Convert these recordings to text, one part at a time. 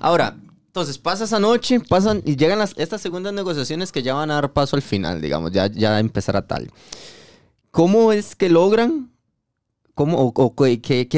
Ahora, entonces pasa esa noche, pasan y llegan las, estas segundas negociaciones que ya van a dar paso al final, digamos, ya, ya empezará tal. ¿Cómo es que logran? ¿Cómo, qué, qué,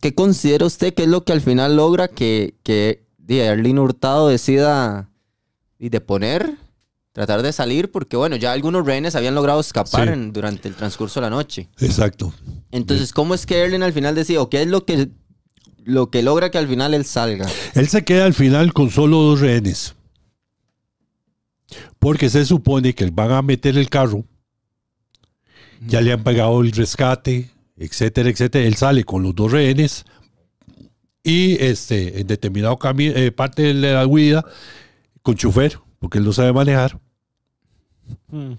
qué, considera usted que es lo que al final logra que, que Erlín Hurtado decida y deponer? tratar de salir porque, bueno, ya algunos rehenes habían logrado escapar durante el transcurso de la noche. Exacto. Entonces, ¿cómo es que Erlin al final decide o qué es lo que lo que logra que al final él salga. Él se queda al final con solo dos rehenes. Porque se supone que van a meter el carro. Ya le han pagado el rescate, etcétera, etcétera. Él sale con los dos rehenes y este, en determinado eh, parte de la huida con chofer, porque él no sabe manejar. Hmm.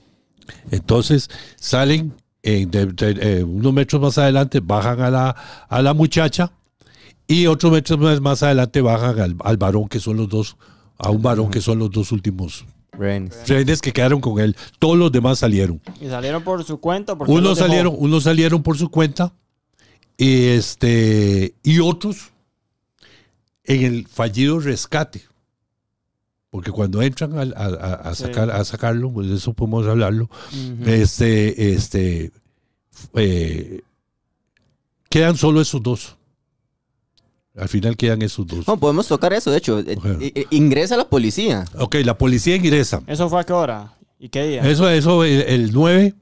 Entonces salen eh, eh, unos metros más adelante, bajan a la, a la muchacha y otros metros más, adelante bajan al, varón, que son los dos, a un varón que son los dos últimos trenes que quedaron con él. Todos los demás salieron. ¿Y salieron por su cuenta? Unos salieron, unos salieron por su cuenta y, este, y otros en el fallido rescate. Porque cuando entran a, sacar, a sacarlo, pues de eso podemos hablarlo, este, este, eh, quedan solo esos dos. Al final quedan esos dos. No, podemos tocar eso, de hecho. Eh, eh, eh, ingresa la policía. Ok, la policía ingresa. ¿Eso fue a qué hora? ¿Y qué día? Eso, eso el, 9,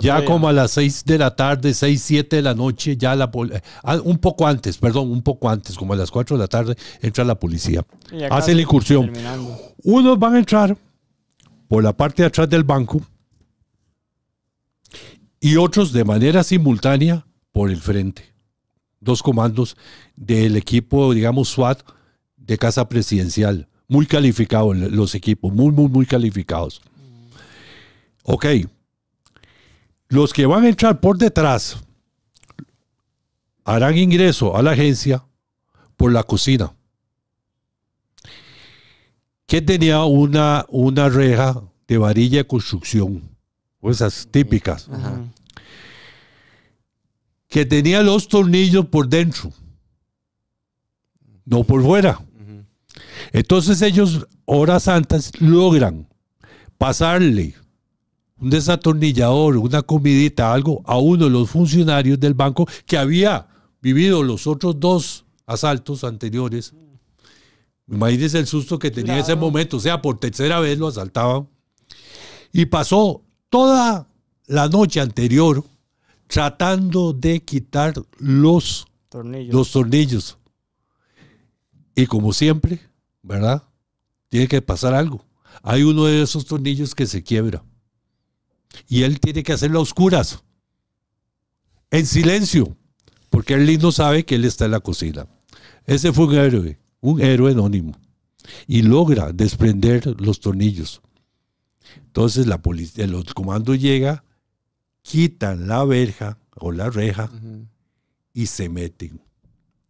ya como a las 6 de la tarde, 6, 7 de la noche, ya la policía, ah, un poco antes, perdón, un poco antes, como a las 4 de la tarde, entra la policía. Hace la incursión. Unos van a entrar por la parte de atrás del banco y otros de manera simultánea por el frente dos comandos del equipo, digamos, SWAT de Casa Presidencial. Muy calificados los equipos, muy, muy, muy calificados. Ok. Los que van a entrar por detrás harán ingreso a la agencia por la cocina, que tenía una, una reja de varilla de construcción, esas típicas. Ajá que tenía los tornillos por dentro, no por fuera. Entonces ellos, horas santas, logran pasarle un desatornillador, una comidita, algo a uno de los funcionarios del banco que había vivido los otros dos asaltos anteriores. Imagínense el susto que tenía en ese momento, o sea, por tercera vez lo asaltaban. Y pasó toda la noche anterior tratando de quitar los tornillos. los tornillos. Y como siempre, ¿verdad? Tiene que pasar algo. Hay uno de esos tornillos que se quiebra. Y él tiene que hacerlo a oscuras, en silencio, porque él no sabe que él está en la cocina. Ese fue un héroe, un héroe anónimo. Y logra desprender los tornillos. Entonces la policía, el comando llega, quitan la verja o la reja y se meten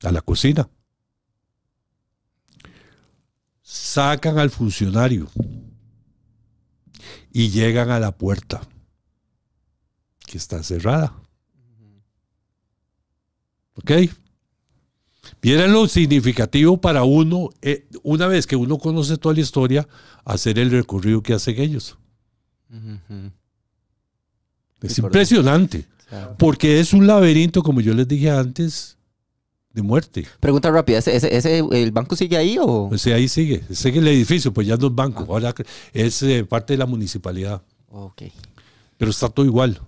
a la cocina. Sacan al funcionario y llegan a la puerta que está cerrada. ¿Ok? Vieran lo significativo para uno, eh, una vez que uno conoce toda la historia, hacer el recorrido que hacen ellos. Es impresionante. Porque es un laberinto, como yo les dije antes, de muerte. Pregunta rápida, ¿ese, el banco sigue ahí o...? Pues sí, ahí sigue. Sigue el edificio, pues ya no es banco. Ah. Ahora es eh, parte de la municipalidad. Ok. Pero está todo igual.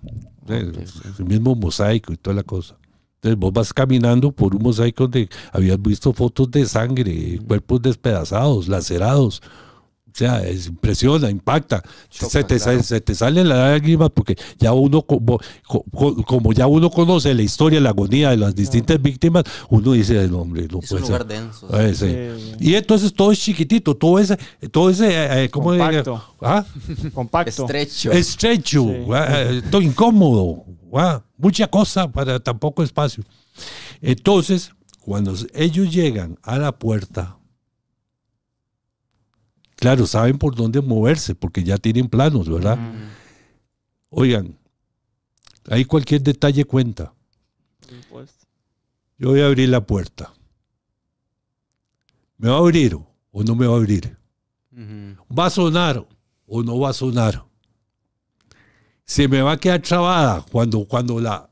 Ah, eh, el mismo mosaico y toda la cosa. Entonces vos vas caminando por un mosaico donde habías visto fotos de sangre, mm. cuerpos despedazados, lacerados. O sea, es, impresiona, impacta. se, te, salen se, te, sale la porque ya uno, como, ya uno conoce la historia, la agonía de las distintas víctimas, uno dice, el hombre, no es un lugar denso. Ah, y entonces todo es chiquitito, todo ese, todo ese eh, eh, Compacto. ¿Ah? Compacto. Estrecho. Estrecho, ah, eh, todo incómodo, mucha cosa para tan poco espacio. Entonces, cuando ellos llegan a la puerta, Claro, saben por dónde moverse porque ya tienen planos, ¿verdad? Mm. Oigan, ahí cualquier detalle cuenta. Yo voy a abrir la puerta. ¿Me va a abrir o no me va a abrir? ¿Va a sonar o no va a sonar? ¿Se me va a quedar trabada cuando, cuando la...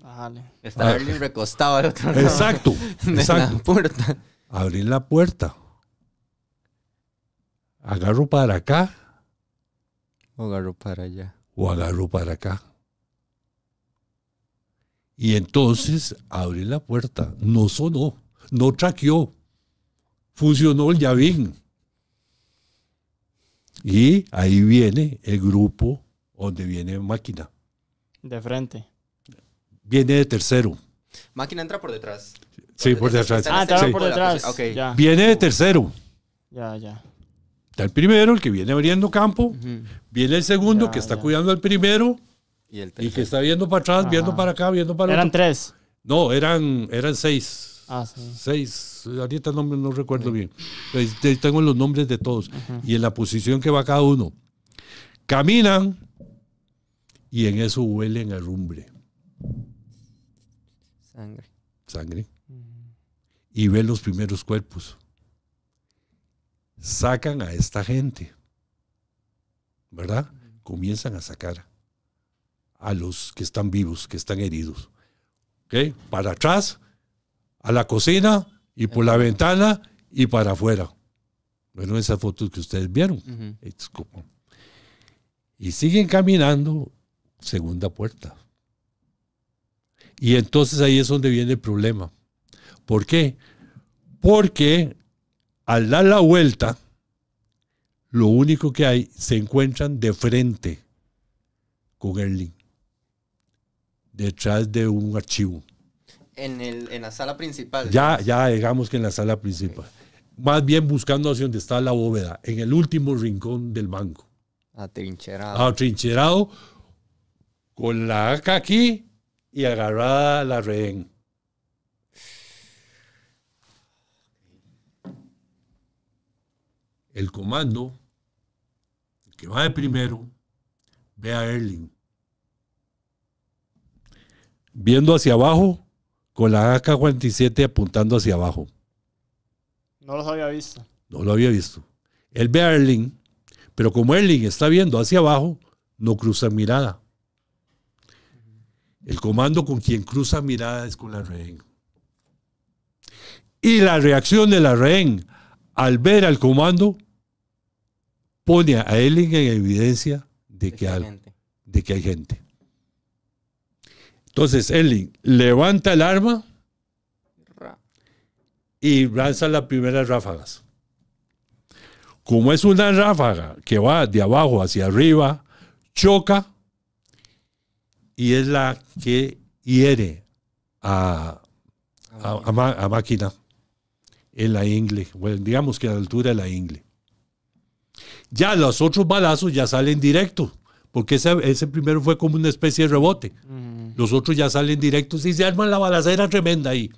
Dale. Está ah. recostado al otro lado. Exacto, Abrir la puerta. ¿Agarro para acá? ¿O agarro para allá? ¿O agarro para acá? Y entonces abre la puerta. No sonó, no traqueó. Funcionó el llavín. Y ahí viene el grupo donde viene máquina. De frente. Viene de tercero. Máquina entra por detrás. sí, por detrás. Ah, entra por detrás. Viene de tercero. Ya, ya. Está el primero, el que viene abriendo campo, viene el segundo, que está cuidando al primero y, que está viendo para atrás, viendo para acá, viendo para Eran tres. No, eran, eran seis. Ah, sí. Seis. Ahorita no, no recuerdo bien. Tengo los nombres de todos y en la posición que va cada uno. Caminan y en eso huelen a rumbre. Sangre. Sangre. Y ven los primeros cuerpos sacan a esta gente, ¿verdad? Comienzan a sacar a los que están vivos, que están heridos. ¿Ok? Para atrás, a la cocina y por la ventana y para afuera. Bueno, esas fotos que ustedes vieron. Y siguen caminando, segunda puerta. Y entonces ahí es donde viene el problema. ¿Por qué? Porque al dar la vuelta, lo único que hay, se encuentran de frente con Erling, detrás de un archivo. En, la sala principal. Ya, ya, digamos que en la sala principal. Más bien buscando hacia donde está la bóveda, en el último rincón del banco. Atrincherado. Atrincherado, con la AK aquí y agarrada la rehén. el comando que va de primero ve a Erling. Viendo hacia abajo, con la AK-47 apuntando hacia abajo. No los había visto. No lo había visto. Él ve a Erling, pero como Erling está viendo hacia abajo, no cruza mirada. El comando con quien cruza mirada es con la rehén. Y la reacción de la rehén al ver al comando pone a Elling en evidencia de que, hay, gente. Entonces Elling levanta el arma y lanza las primeras ráfagas. Como es una ráfaga que va de abajo hacia arriba, choca y es la que hiere a, máquina en la ingle, bueno, digamos que a la altura de la ingle. Ya los otros balazos ya salen directo porque ese, primero fue como una especie de rebote. Mm. Los otros ya salen directos y se arma la balacera tremenda ahí.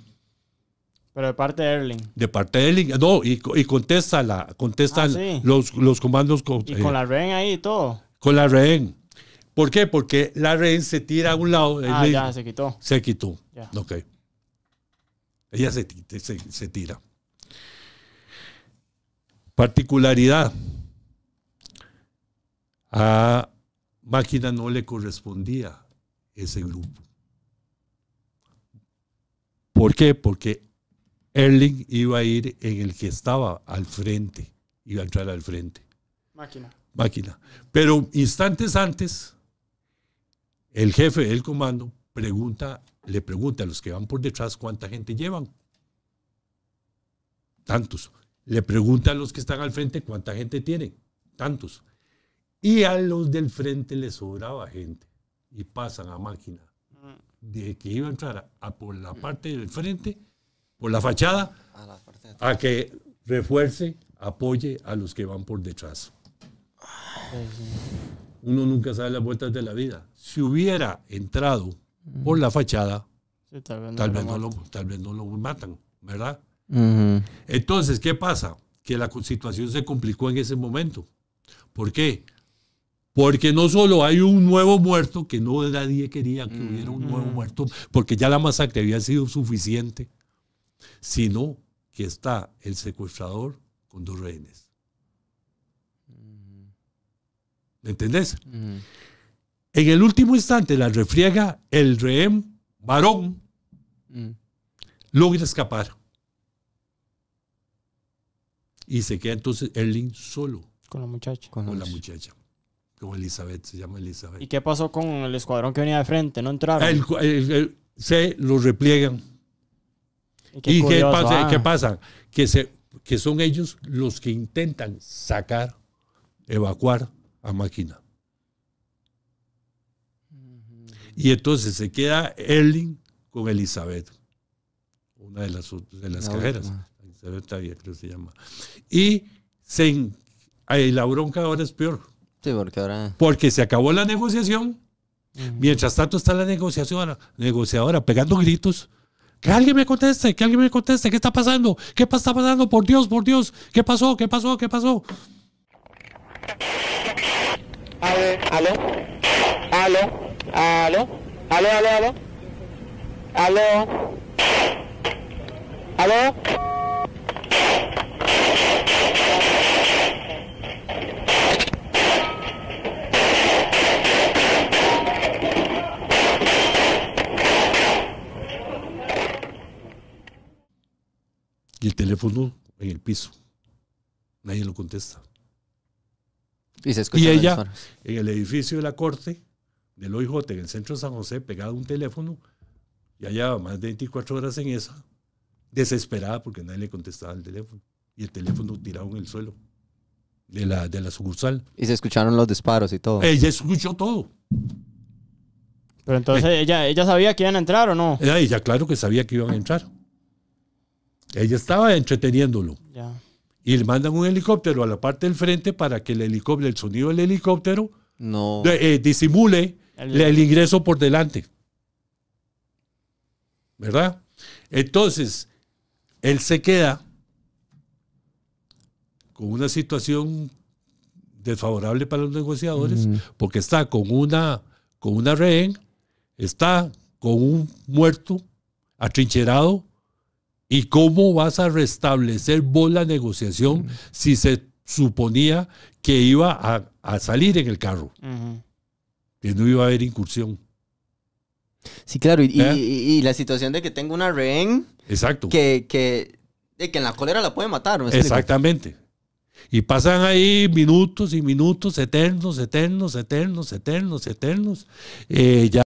Pero de parte de Erling. De parte de Erling. No, y, contesta la, contestan ah, los, comandos. Con, y con eh, la rehén ahí y todo. Con la rehén. ¿Por qué? Porque la rehén se tira a un lado. Ah, ya, se quitó. Se quitó. Ok. Ella se, se, se tira. Particularidad. A Máquina no le correspondía ese grupo. ¿Por qué? Porque Erling iba a ir en el que estaba al frente, iba a entrar al frente. Máquina. Máquina. Pero instantes antes, el jefe del comando pregunta, le pregunta a los que van por detrás cuánta gente llevan. Tantos. Le pregunta a los que están al frente cuánta gente tienen. Tantos. Y a los del frente les sobraba gente y pasan a máquina. Mm. De que iba a entrar a, por la mm. parte del frente, por la fachada, a, que refuerce, apoye a los que van por detrás. Uno nunca sabe las vueltas de la vida. Si hubiera entrado mm. por la fachada, tal, vez no, lo, matan, ¿verdad? Entonces, ¿qué pasa? Que la situación se complicó en ese momento. ¿Por qué? Porque no solo hay un nuevo muerto, que no nadie quería que mm, hubiera un nuevo mm. muerto, porque ya la masacre había sido suficiente, sino que está el secuestrador con dos rehenes. ¿Me mm. entendés? En el último instante, la refriega, el rehén varón logra escapar. Y se queda entonces Erling solo. Con la muchacha. Con, la muchacha. Como Elizabeth, se llama Elizabeth. ¿Y qué pasó con el escuadrón que venía de frente? ¿No entraba. se los repliegan. ¿Y qué, ah. pasa, Que, se, que son ellos los que intentan sacar, evacuar a máquina. Y entonces se queda Erling con Elizabeth, una de las, de las Elizabeth creo que se llama. Y se, la bronca ahora es peor porque se acabó la negociación. Mientras tanto está la negociación negociadora pegando gritos. Que alguien me conteste, que alguien me conteste, ¿qué está pasando? ¿Qué está pasando? Por Dios, por Dios, ¿qué pasó? ¿Qué pasó? ¿Qué pasó? aló, aló, aló, aló, aló, aló, aló, aló. el teléfono en el piso. Nadie lo contesta. Y, se y ella, en el edificio de la corte del OIJ, en el centro de San José, pegada un teléfono, y allá más de 24 horas en esa, desesperada porque nadie le contestaba el teléfono. Y el teléfono tirado en el suelo de la, de la sucursal. Y se escucharon los disparos y todo. Ella escuchó todo. Pero entonces, eh. ¿ella, ¿ella sabía que iban a entrar o no? Ella, claro que sabía que iban a entrar. Ella estaba entreteniéndolo. Y le mandan un helicóptero a la parte del frente para que el helicóptero, el sonido del helicóptero, no. Eh, disimule el, ingreso por delante. ¿Verdad? Entonces, él se queda con una situación desfavorable para los negociadores, porque está con una, con una rehén, está con un muerto atrincherado ¿Y cómo vas a restablecer vos la negociación si se suponía que iba a, salir en el carro? Que no iba a haber incursión. Sí, claro. ¿Eh? Y, la situación de que tengo una rehén. Exacto. Que, de que en la cólera la puede matar. Exactamente. Y pasan ahí minutos y minutos eternos, eternos, eternos, eternos, eternos. Eh, ya